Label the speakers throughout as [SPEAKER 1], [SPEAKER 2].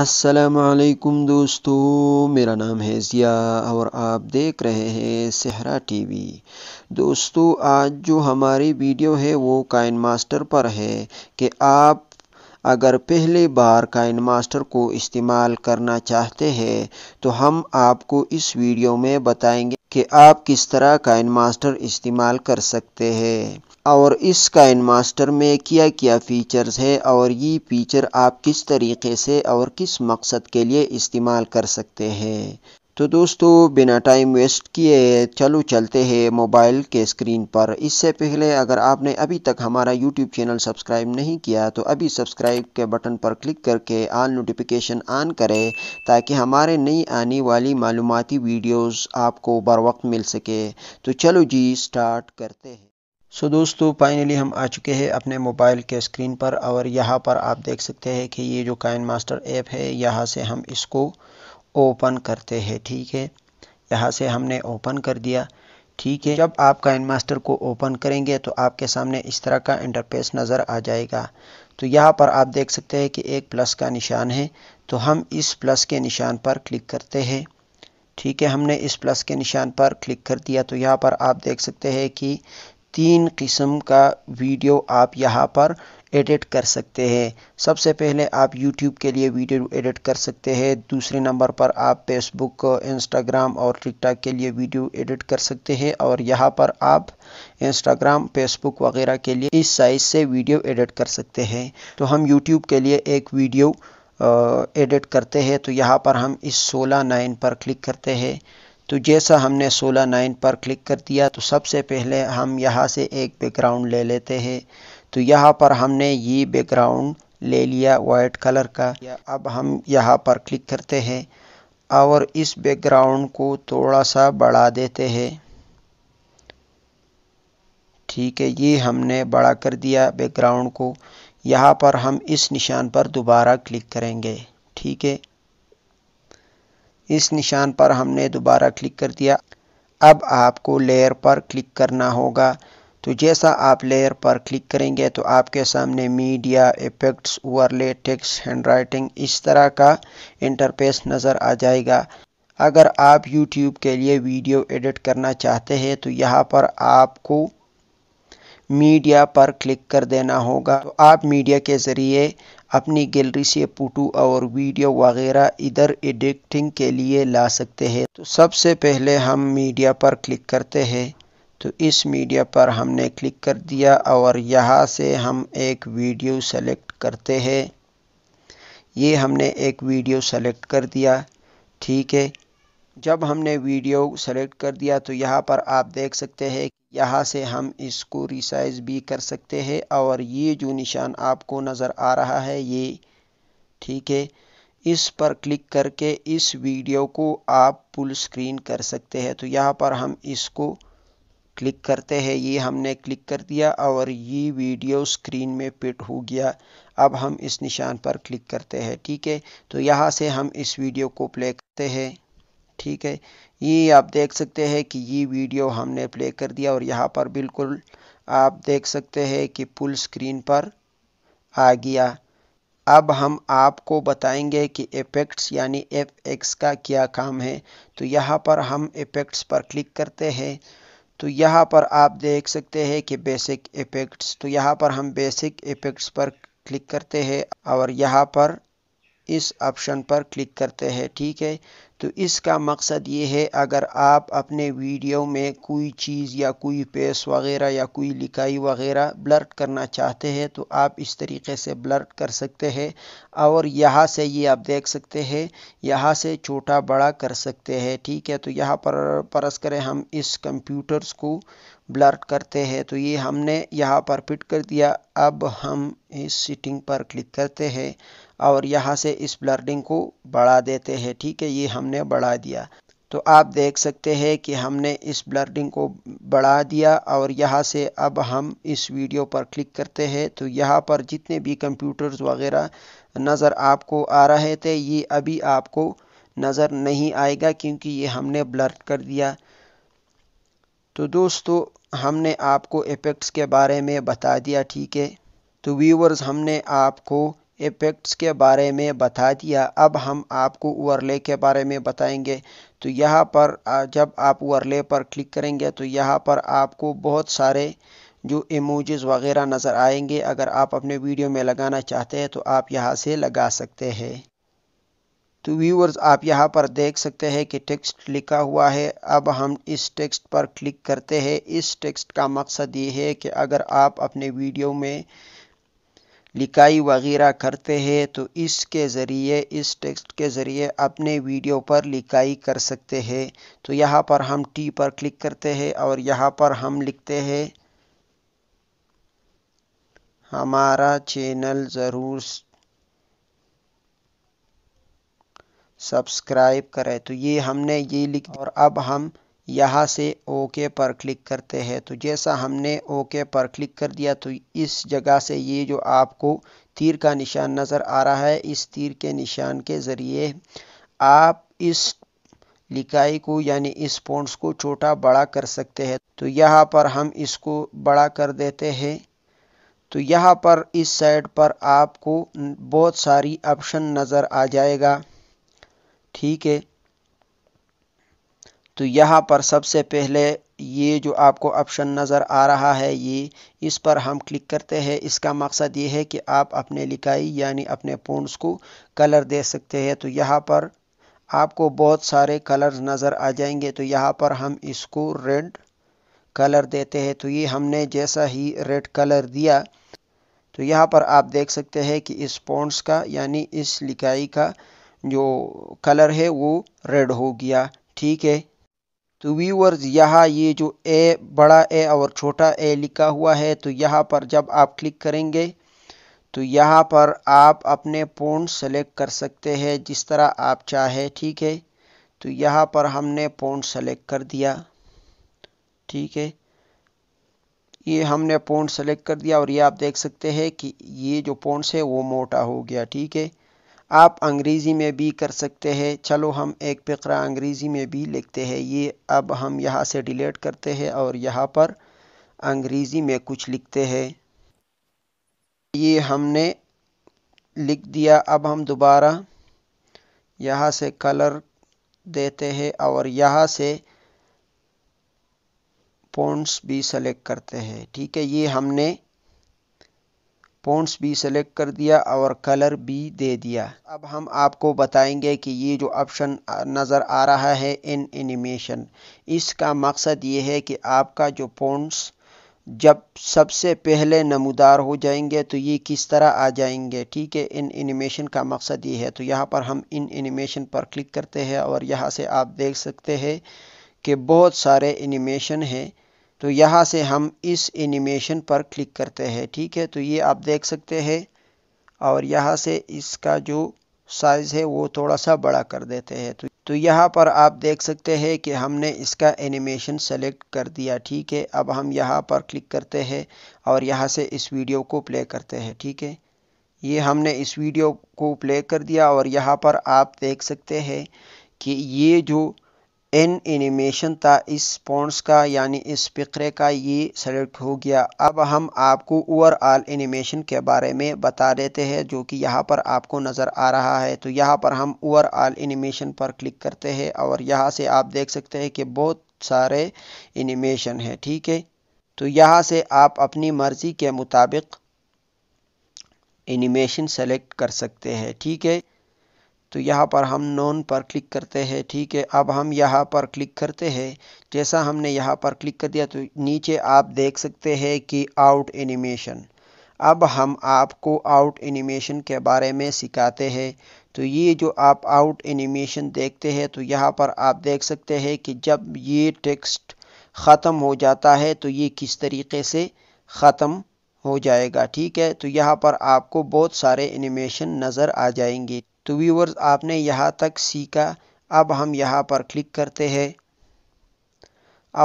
[SPEAKER 1] असलकुम दोस्तों मेरा नाम है ज़िया और आप देख रहे हैं सहरा टीवी दोस्तों आज जो हमारी वीडियो है वो काइन मास्टर पर है कि आप अगर पहली बार काइन मास्टर को इस्तेमाल करना चाहते हैं तो हम आपको इस वीडियो में बताएंगे कि आप किस तरह काइन मास्टर इस्तेमाल कर सकते हैं और इस काइन मास्टर में क्या क्या फ़ीचर्स है और ये फ़ीचर आप किस तरीके से और किस मकसद के लिए इस्तेमाल कर सकते हैं तो दोस्तों बिना टाइम वेस्ट किए चलो चलते हैं मोबाइल के स्क्रीन पर इससे पहले अगर आपने अभी तक हमारा यूट्यूब चैनल सब्सक्राइब नहीं किया तो अभी सब्सक्राइब के बटन पर क्लिक करके आल नोटिफिकेशन ऑन करें ताकि हमारे नई आने वाली मालूमती वीडियोस आपको बर वक्त मिल सके तो चलो जी स्टार्ट करते हैं सो so, दोस्तों फाइनली हम आ चुके हैं अपने मोबाइल के स्क्रीन पर और यहाँ पर आप देख सकते हैं कि ये जो काइन मास्टर ऐप है यहाँ से हम इसको ओपन करते हैं ठीक है यहाँ से हमने ओपन कर दिया ठीक है जब आप काइन मास्टर को ओपन करेंगे तो आपके सामने इस तरह का इंटरफेस नज़र आ जाएगा तो यहाँ पर आप देख सकते हैं कि एक प्लस का निशान है तो हम इस प्लस के निशान पर क्लिक करते हैं ठीक है हमने इस प्लस के निशान पर क्लिक कर दिया तो यहाँ पर आप देख सकते हैं कि तीन किस्म का वीडियो आप यहाँ पर एडिट कर सकते हैं सबसे पहले आप यूट्यूब के लिए वीडियो एडिट कर सकते हैं दूसरे नंबर पर आप फेसबुक इंस्टाग्राम और टिकटॉक के लिए वीडियो एडिट कर सकते हैं और यहाँ पर आप इंस्टाग्राम फेसबुक वगैरह के लिए इस साइज़ से वीडियो एडिट कर सकते हैं तो हम यूट्यूब के लिए एक वीडियो एडिट करते हैं तो यहाँ पर हम इस सोलह नाइन पर क्लिक करते हैं तो जैसा हमने सोलह नाइन पर क्लिक कर दिया तो सबसे पहले हम यहाँ से एक बैकग्राउंड ले लेते हैं तो यहाँ पर हमने ये बैकग्राउंड ले लिया वाइट कलर का अब हम यहाँ पर क्लिक करते हैं और इस बैकग्राउंड को थोड़ा सा बढ़ा देते हैं ठीक है ये हमने बड़ा कर दिया बैकग्राउंड को यहाँ पर हम इस निशान पर दोबारा क्लिक करेंगे ठीक है इस निशान पर हमने दोबारा क्लिक कर दिया अब आपको लेयर पर क्लिक करना होगा तो जैसा आप लेयर पर क्लिक करेंगे तो आपके सामने media effects overlay text handwriting इस तरह का इंटरफेस नज़र आ जाएगा अगर आप YouTube के लिए वीडियो एडिट करना चाहते हैं तो यहाँ पर आपको मीडिया पर क्लिक कर देना होगा तो आप मीडिया के ज़रिए अपनी गैलरी से फोटो और वीडियो वगैरह इधर एडिटिंग के लिए ला सकते हैं तो सबसे पहले हम मीडिया पर क्लिक करते हैं तो इस मीडिया पर हमने क्लिक कर दिया और यहाँ से हम एक वीडियो सेलेक्ट करते हैं ये हमने एक वीडियो सेलेक्ट कर दिया ठीक है जब हमने वीडियो सेलेक्ट कर दिया तो यहाँ पर आप देख सकते हैं यहाँ से हम इसको रिसाइज भी कर सकते हैं और ये जो निशान आपको नज़र आ रहा है ये ठीक है इस पर क्लिक करके इस वीडियो को आप फुल स्क्रीन कर सकते हैं तो यहाँ पर हम इसको क्लिक करते हैं ये हमने क्लिक कर दिया और ये वीडियो स्क्रीन में पिट हो गया अब हम इस निशान पर क्लिक करते हैं ठीक है तो यहाँ से हम इस वीडियो को प्ले करते हैं ठीक है ये आप देख सकते हैं कि ये वीडियो हमने प्ले कर दिया और यहाँ पर बिल्कुल आप देख सकते हैं कि फुल स्क्रीन पर आ गया अब हम आपको बताएंगे कि इफेक्ट्स यानी एफ एक्स का क्या काम है तो यहाँ पर हम इफेक्ट्स पर क्लिक करते हैं तो यहाँ पर आप देख सकते हैं कि बेसिक इफेक्ट्स तो यहाँ पर हम बेसिक इफेक्ट्स पर क्लिक करते हैं और यहाँ पर इस ऑप्शन पर क्लिक करते हैं ठीक है तो इसका मकसद ये है अगर आप अपने वीडियो में कोई चीज़ या कोई पेस वगैरह या कोई लिखाई वगैरह ब्लर्ट करना चाहते हैं तो आप इस तरीके से ब्लर्ट कर सकते हैं और यहाँ से ये आप देख सकते हैं यहाँ से छोटा बड़ा कर सकते हैं ठीक है तो यहाँ पर परस करें हम इस कंप्यूटर्स को ब्लर्ट करते हैं तो ये हमने यहाँ पर फिट कर दिया अब हम इस सीटिंग पर क्लिक करते हैं और यहाँ से इस ब्लर्डिंग को बढ़ा देते हैं ठीक है ये हमने बढ़ा दिया तो आप देख सकते हैं कि हमने इस ब्लर्डिंग को बढ़ा दिया और यहाँ से अब हम इस वीडियो पर क्लिक करते हैं तो यहाँ पर जितने भी कंप्यूटर्स वगैरह नज़र आपको आ रहे थे ये अभी आपको नज़र नहीं आएगा क्योंकि ये हमने ब्लर्ड कर दिया तो दोस्तों हमने आपको इफेक्ट्स के बारे में बता दिया ठीक है तो व्यूवर्स हमने आपको इफ़ेक्ट्स के बारे में बता दिया अब हम आपको ओवरले के बारे में बताएंगे तो यहाँ पर जब आप ओवरले पर क्लिक करेंगे तो यहाँ पर आपको बहुत सारे जो इमोजेस वगैरह नज़र आएंगे अगर आप अपने वीडियो में लगाना चाहते हैं तो आप यहाँ से लगा सकते हैं तो व्यूवर्स आप यहाँ पर देख सकते हैं कि टेक्स्ट लिखा हुआ है अब हम इस टेक्स्ट पर क्लिक करते हैं इस टेक्स्ट का मकसद ये है कि अगर आप अपने वीडियो में लिकाई वगैरह करते हैं तो इसके ज़रिए इस टेक्स्ट के ज़रिए अपने वीडियो पर लिकाई कर सकते हैं तो यहाँ पर हम टी पर क्लिक करते हैं और यहाँ पर हम लिखते हैं हमारा चैनल ज़रूर सब्सक्राइब करें तो ये हमने ये लिख और अब हम यहाँ से ओके पर क्लिक करते हैं तो जैसा हमने ओके पर क्लिक कर दिया तो इस जगह से ये जो आपको तीर का निशान नज़र आ रहा है इस तीर के निशान के ज़रिए आप इस लिकाई को यानी इस पॉइंट्स को छोटा बड़ा कर सकते हैं तो यहाँ पर हम इसको बड़ा कर देते हैं तो यहाँ पर इस साइड पर आपको बहुत सारी ऑप्शन नज़र आ जाएगा ठीक है तो यहाँ पर सबसे पहले ये जो आपको ऑप्शन नज़र आ रहा है ये इस पर हम क्लिक करते हैं इसका मकसद ये है कि आप अपने लिखाई यानी अपने पोन्ट्स को कलर दे सकते हैं तो यहाँ पर आपको बहुत सारे कलर्स नज़र आ जाएंगे तो यहाँ पर हम इसको रेड कलर देते हैं तो ये हमने जैसा ही रेड कलर दिया तो यहाँ पर आप देख सकते हैं कि इस पॉन्ट्स का यानी इस लिखाई का जो कलर है वो रेड हो गया ठीक है तो व्यूअर्स यहाँ ये जो ए बड़ा ए और छोटा ए लिखा हुआ है तो यहाँ पर जब आप क्लिक करेंगे तो यहाँ पर आप अपने पोन सेलेक्ट कर सकते हैं जिस तरह आप चाहे ठीक है तो यहाँ पर हमने पोन सेलेक्ट कर दिया ठीक है ये हमने पोन सेलेक्ट कर दिया और ये आप देख सकते हैं कि ये जो पोन्स है वो मोटा हो गया ठीक है आप अंग्रेज़ी में भी कर सकते हैं चलो हम एक फ़करा अंग्रेज़ी में भी लिखते हैं ये अब हम यहाँ से डिलीट करते हैं और यहाँ पर अंग्रेज़ी में कुछ लिखते हैं ये हमने लिख दिया अब हम दोबारा यहाँ से कलर देते हैं और यहाँ से पॉइंट्स भी सेलेक्ट करते हैं ठीक है ये हमने पोन्ट्स भी सिलेक्ट कर दिया और कलर भी दे दिया अब हम आपको बताएंगे कि ये जो ऑप्शन नज़र आ रहा है इन एनिमेशन इसका मकसद ये है कि आपका जो पोन्ट्स जब सबसे पहले नमदार हो जाएंगे तो ये किस तरह आ जाएंगे ठीक है इन एनिमेशन का मकसद ये है तो यहाँ पर हम इन एनिमेशन पर क्लिक करते हैं और यहाँ से आप देख सकते हैं कि बहुत सारे एनिमेशन हैं तो यहाँ से हम इस एनिमेशन पर क्लिक करते हैं ठीक है तो ये आप देख सकते हैं और यहाँ से इसका जो साइज़ है वो थोड़ा सा बड़ा कर देते हैं तो तो यहाँ पर आप देख सकते हैं कि हमने इसका एनिमेशन सेलेक्ट कर दिया ठीक है अब हम यहाँ पर क्लिक करते हैं और यहाँ से इस वीडियो को प्ले करते हैं ठीक है ये हमने इस वीडियो को प्ले कर दिया और यहाँ पर आप देख सकते हैं कि ये जो एन एनिमेशन था इस स्पॉन्स का यानी इस फिक्रे का ये सेलेक्ट हो गया अब हम आपको ओवरऑल एनिमेशन के बारे में बता देते हैं जो कि यहाँ पर आपको नज़र आ रहा है तो यहाँ पर हम ओवरऑल एनिमेशन पर क्लिक करते हैं और यहाँ से आप देख सकते हैं कि बहुत सारे एनिमेशन है ठीक है तो यहाँ से आप अपनी मर्ज़ी के मुताबिक एनिमेशन सेलेक्ट कर सकते हैं ठीक है तो यहाँ पर हम नॉन पर क्लिक करते हैं ठीक है अब हम यहाँ पर क्लिक करते हैं जैसा हमने यहाँ पर क्लिक कर दिया तो नीचे आप देख सकते हैं कि आउट एनिमेशन अब हम आपको आउट एनिमेशन के बारे में सिखाते हैं तो ये जो आप आउट एनिमेशन देखते हैं तो यहाँ पर आप देख सकते हैं कि जब ये टेक्स्ट ख़त्म हो जाता है तो ये किस तरीके से ख़त्म हो जाएगा ठीक है तो यहाँ पर आपको बहुत सारे एनिमेशन नज़र आ जाएंगे तो व्यूवर्स आपने यहाँ तक सीखा अब हम यहाँ पर क्लिक करते हैं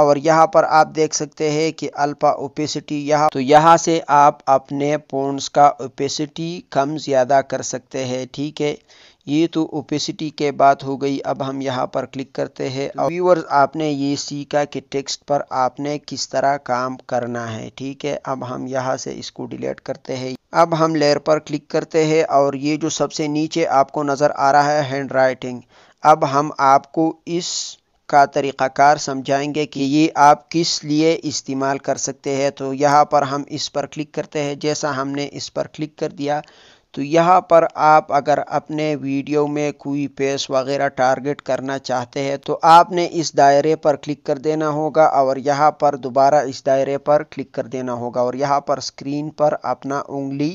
[SPEAKER 1] और यहाँ पर आप देख सकते हैं कि अल्फा ओपेसिटी यहाँ तो यहाँ से आप अपने पोन्स का ओपेसिटी कम ज़्यादा कर सकते हैं ठीक है ये तो ओपेसिटी के बात हो गई अब हम यहाँ पर क्लिक करते हैं और व्यूवर्स आपने ये सीखा कि टेक्स्ट पर आपने किस तरह काम करना है ठीक है अब हम यहाँ से इसको डिलीट करते हैं अब हम लेयर पर क्लिक करते हैं और ये जो सबसे नीचे आपको नज़र आ रहा है हैंड राइटिंग अब हम आपको इस का तरीक़ाकार समझाएंगे कि ये आप किस लिए इस्तेमाल कर सकते हैं तो यहाँ पर हम इस पर क्लिक करते हैं जैसा हमने इस पर क्लिक कर दिया तो यहाँ पर आप अगर अपने वीडियो में कोई पेस वगैरह टारगेट करना चाहते हैं तो आपने इस दायरे पर क्लिक कर देना होगा और यहाँ पर दोबारा इस दायरे पर क्लिक कर देना होगा और यहाँ पर स्क्रीन पर अपना उंगली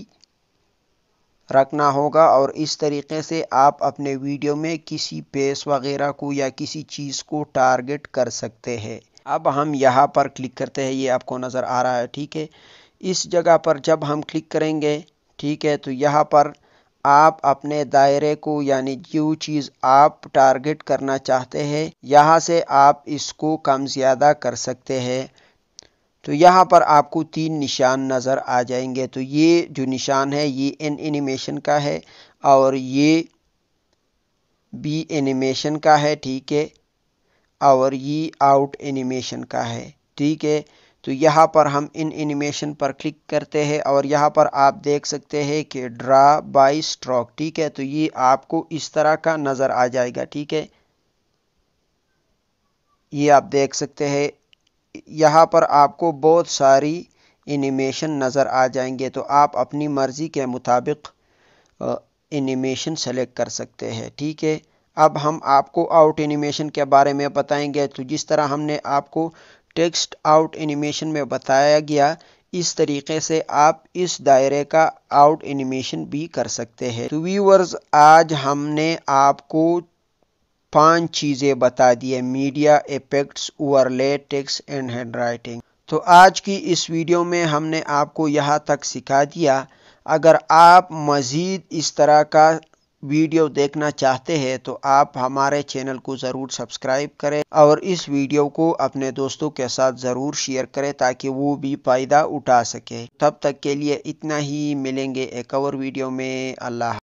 [SPEAKER 1] रखना होगा और इस तरीके से आप अपने वीडियो में किसी पेस वगैरह को या किसी चीज़ को टारगेट कर सकते हैं अब हम यहाँ पर क्लिक करते हैं ये आपको नज़र आ रहा है ठीक है इस जगह पर जब हम क्लिक करेंगे ठीक है तो यहाँ पर आप अपने दायरे को यानी जो चीज़ आप टारगेट करना चाहते हैं यहाँ से आप इसको कम ज़्यादा कर सकते हैं तो यहाँ पर आपको तीन निशान नज़र आ जाएंगे तो ये जो निशान है ये एन एनिमेशन का है और ये बी एनिमेशन का है ठीक है और ये आउट एनिमेशन का है ठीक है तो यहाँ पर हम इन एनिमेशन पर क्लिक करते हैं और यहाँ पर आप देख सकते हैं कि ड्रा बाई स्ट्रोक ठीक है तो ये आपको इस तरह का नज़र आ जाएगा ठीक है ये आप देख सकते हैं यहाँ पर आपको बहुत सारी एनिमेशन नज़र आ जाएंगे तो आप अपनी मर्ज़ी के मुताबिक एनिमेशन सेलेक्ट कर सकते हैं ठीक है अब हम आपको आउट एनिमेशन के बारे में बताएंगे तो जिस तरह हमने आपको टेक्स्ट आउट एनिमेशन में बताया गया इस तरीके से आप इस दायरे का आउट एनिमेशन भी कर सकते हैं तो व्यूवर्स आज हमने आपको पांच चीज़ें बता दी है media effects overlay text and handwriting तो आज की इस वीडियो में हमने आपको यहाँ तक सिखा दिया अगर आप मज़ीद इस तरह का वीडियो देखना चाहते हैं तो आप हमारे चैनल को ज़रूर सब्सक्राइब करें और इस वीडियो को अपने दोस्तों के साथ ज़रूर शेयर करें ताकि वो भी फ़ायदा उठा सके तब तक के लिए इतना ही मिलेंगे एक और वीडियो में अल्लाह